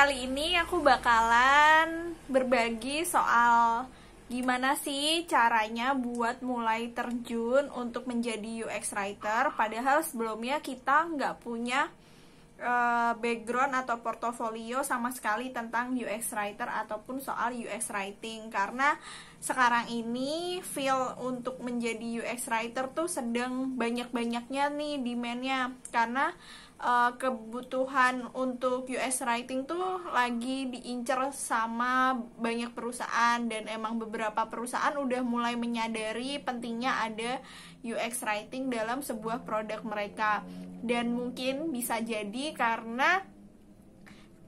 kali ini aku bakalan berbagi soal gimana sih caranya buat mulai terjun untuk menjadi UX writer padahal sebelumnya kita nggak punya uh, background atau portofolio sama sekali tentang UX writer ataupun soal UX writing karena sekarang ini feel untuk menjadi UX writer tuh sedang banyak-banyaknya nih demandnya karena uh, kebutuhan untuk US writing tuh lagi diincar sama banyak perusahaan dan emang beberapa perusahaan udah mulai menyadari pentingnya ada UX writing dalam sebuah produk mereka dan mungkin bisa jadi karena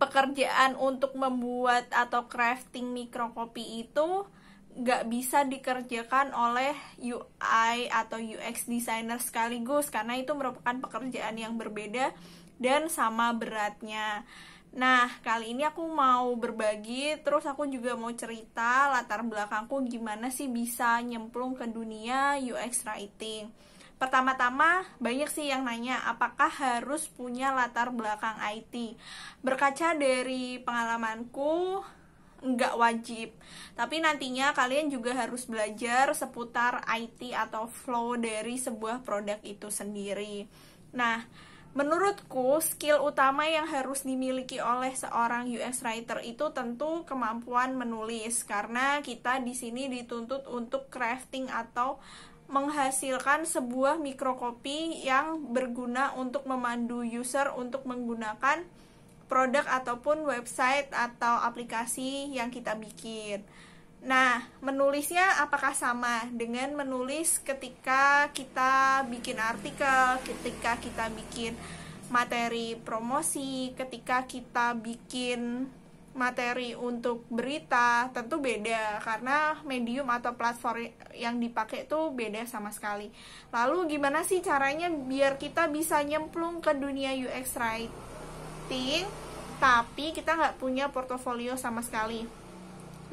pekerjaan untuk membuat atau crafting mikrokopi itu nggak bisa dikerjakan oleh UI atau UX designer sekaligus karena itu merupakan pekerjaan yang berbeda dan sama beratnya. Nah, kali ini aku mau berbagi, terus aku juga mau cerita latar belakangku gimana sih bisa nyemplung ke dunia UX writing. Pertama-tama, banyak sih yang nanya apakah harus punya latar belakang IT. Berkaca dari pengalamanku, nggak wajib. Tapi nantinya kalian juga harus belajar seputar IT atau flow dari sebuah produk itu sendiri. Nah, Menurutku, skill utama yang harus dimiliki oleh seorang UX writer itu tentu kemampuan menulis karena kita di sini dituntut untuk crafting atau menghasilkan sebuah mikrokopi yang berguna untuk memandu user untuk menggunakan produk ataupun website atau aplikasi yang kita bikin. Nah, menulisnya apakah sama dengan menulis ketika kita bikin artikel, ketika kita bikin materi promosi, ketika kita bikin materi untuk berita tentu beda karena medium atau platform yang dipakai itu beda sama sekali. Lalu gimana sih caranya biar kita bisa nyemplung ke dunia UX writing? posting tapi kita nggak punya portofolio sama sekali.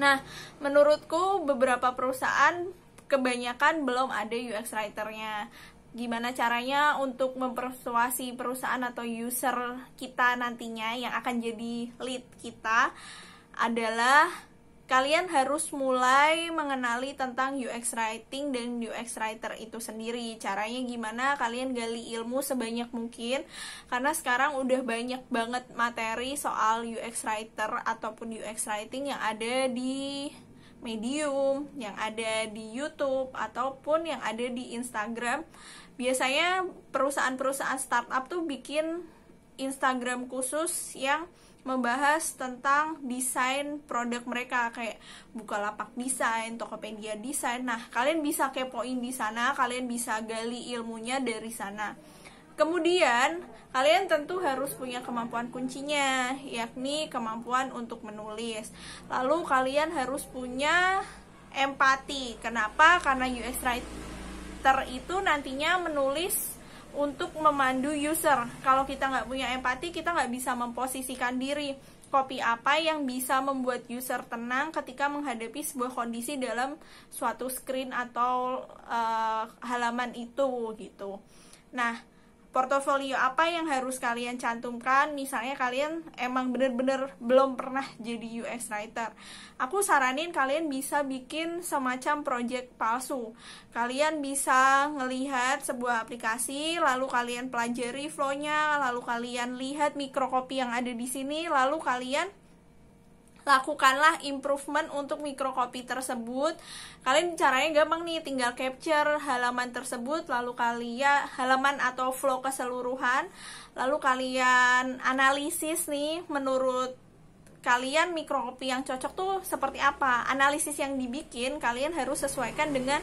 Nah, menurutku beberapa perusahaan kebanyakan belum ada UX writer-nya. Gimana caranya untuk mempersuasi perusahaan atau user kita nantinya yang akan jadi lead kita adalah kalian harus mulai mengenali tentang UX writing dan UX writer itu sendiri. Caranya gimana? Kalian gali ilmu sebanyak mungkin karena sekarang udah banyak banget materi soal UX writer ataupun UX writing yang ada di Medium, yang ada di YouTube ataupun yang ada di Instagram. Biasanya perusahaan-perusahaan startup tuh bikin Instagram khusus yang membahas tentang desain produk mereka kayak buka lapak desain, Tokopedia desain. Nah, kalian bisa kepoin di sana, kalian bisa gali ilmunya dari sana. Kemudian, kalian tentu harus punya kemampuan kuncinya, yakni kemampuan untuk menulis. Lalu kalian harus punya empati. Kenapa? Karena UX writer itu nantinya menulis untuk memandu user. Kalau kita nggak punya empati, kita nggak bisa memposisikan diri. Kopi apa yang bisa membuat user tenang ketika menghadapi sebuah kondisi dalam suatu screen atau uh, halaman itu gitu. Nah, portofolio apa yang harus kalian cantumkan misalnya kalian emang bener-bener belum pernah jadi US writer aku saranin kalian bisa bikin semacam project palsu kalian bisa ngelihat sebuah aplikasi lalu kalian pelajari flownya lalu kalian lihat mikrokopi yang ada di sini lalu kalian lakukanlah improvement untuk mikrokopi tersebut kalian caranya gampang nih tinggal capture halaman tersebut lalu kalian halaman atau flow keseluruhan lalu kalian analisis nih menurut kalian mikrokopi yang cocok tuh seperti apa analisis yang dibikin kalian harus sesuaikan dengan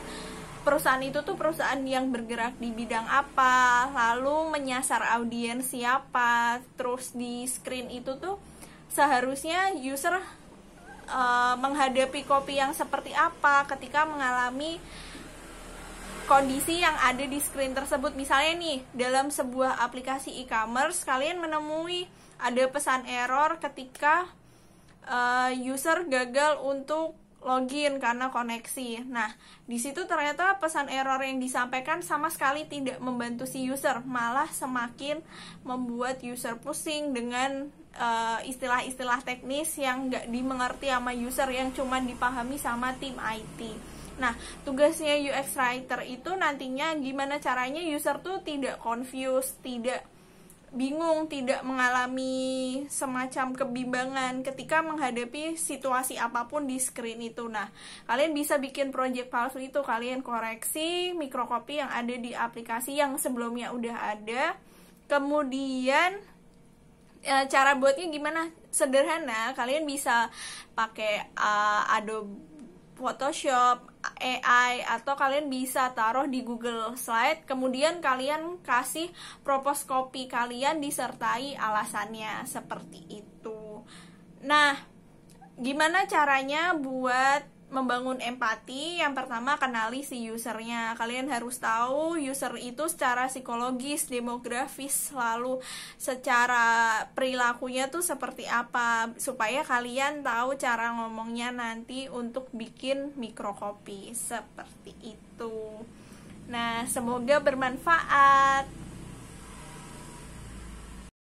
perusahaan itu tuh perusahaan yang bergerak di bidang apa, lalu menyasar audiens siapa, terus di screen itu tuh seharusnya user uh, menghadapi kopi yang seperti apa ketika mengalami kondisi yang ada di screen tersebut. Misalnya nih, dalam sebuah aplikasi e-commerce kalian menemui ada pesan error ketika uh, user gagal untuk login karena koneksi. Nah, di situ ternyata pesan error yang disampaikan sama sekali tidak membantu si user, malah semakin membuat user pusing dengan Eh, istilah-istilah uh, teknis yang nggak dimengerti sama user yang cuma dipahami sama tim IT. Nah, tugasnya UX writer itu nantinya gimana caranya user tuh tidak confused, tidak bingung, tidak mengalami semacam kebimbangan ketika menghadapi situasi apapun di screen itu. Nah, kalian bisa bikin project palsu itu, kalian koreksi mikrokopi yang ada di aplikasi yang sebelumnya udah ada. Kemudian Eh, cara buatnya gimana? Sederhana, kalian bisa pakai uh, Adobe Photoshop, AI atau kalian bisa taruh di Google Slide kemudian kalian kasih propos copy kalian disertai alasannya seperti itu. Nah, gimana caranya buat membangun empati yang pertama kenali si usernya kalian harus tahu user itu secara psikologis demografis lalu secara perilakunya tuh seperti apa supaya kalian tahu cara ngomongnya nanti untuk bikin mikrokopi seperti itu nah semoga bermanfaat